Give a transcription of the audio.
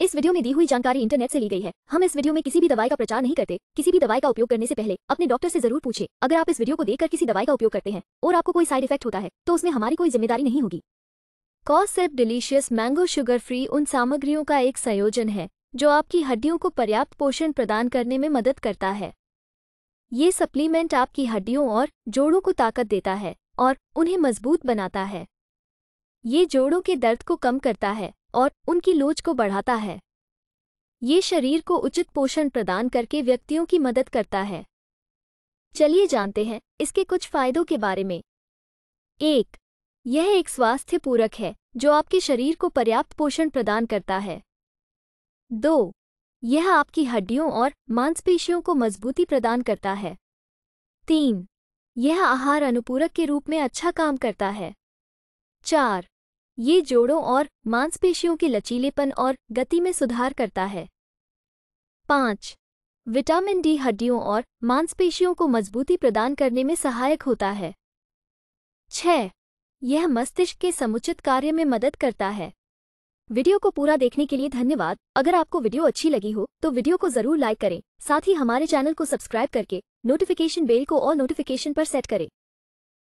इस वीडियो में दी हुई जानकारी इंटरनेट से ली गई है हम इस वीडियो में किसी भी दवाई का प्रचार नहीं करते किसी भी दवाई का उपयोग करने से पहले अपने डॉक्टर से जरूर पूछे अगर आप इस वीडियो को देखकर किसी दवाई का उपयोग करते हैं और आपको कोई साइड इफेक्ट होता है तो उसमें हमारी कोई जिम्मेदारी नहीं होगी सिर्फ डिलीशियस मैंगो शुगर फ्री उन सामग्रियों का एक संयोजन है जो आपकी हड्डियों को पर्याप्त पोषण प्रदान करने में मदद करता है ये सप्लीमेंट आपकी हड्डियों और जोड़ों को ताकत देता है और उन्हें मजबूत बनाता है ये जोड़ों के दर्द को कम करता है और उनकी लोच को बढ़ाता है ये शरीर को उचित पोषण प्रदान करके व्यक्तियों की मदद करता है चलिए जानते हैं इसके कुछ फायदों के बारे में एक यह एक स्वास्थ्य पूरक है जो आपके शरीर को पर्याप्त पोषण प्रदान करता है दो यह आपकी हड्डियों और मांसपेशियों को मजबूती प्रदान करता है तीन यह आहार अनुपूरक के रूप में अच्छा काम करता है चार ये जोड़ों और मांसपेशियों के लचीलेपन और गति में सुधार करता है पाँच विटामिन डी हड्डियों और मांसपेशियों को मजबूती प्रदान करने में सहायक होता है छ यह मस्तिष्क के समुचित कार्य में मदद करता है वीडियो को पूरा देखने के लिए धन्यवाद अगर आपको वीडियो अच्छी लगी हो तो वीडियो को जरूर लाइक करें साथ ही हमारे चैनल को सब्सक्राइब करके नोटिफिकेशन बेल को और नोटिफिकेशन पर सेट करें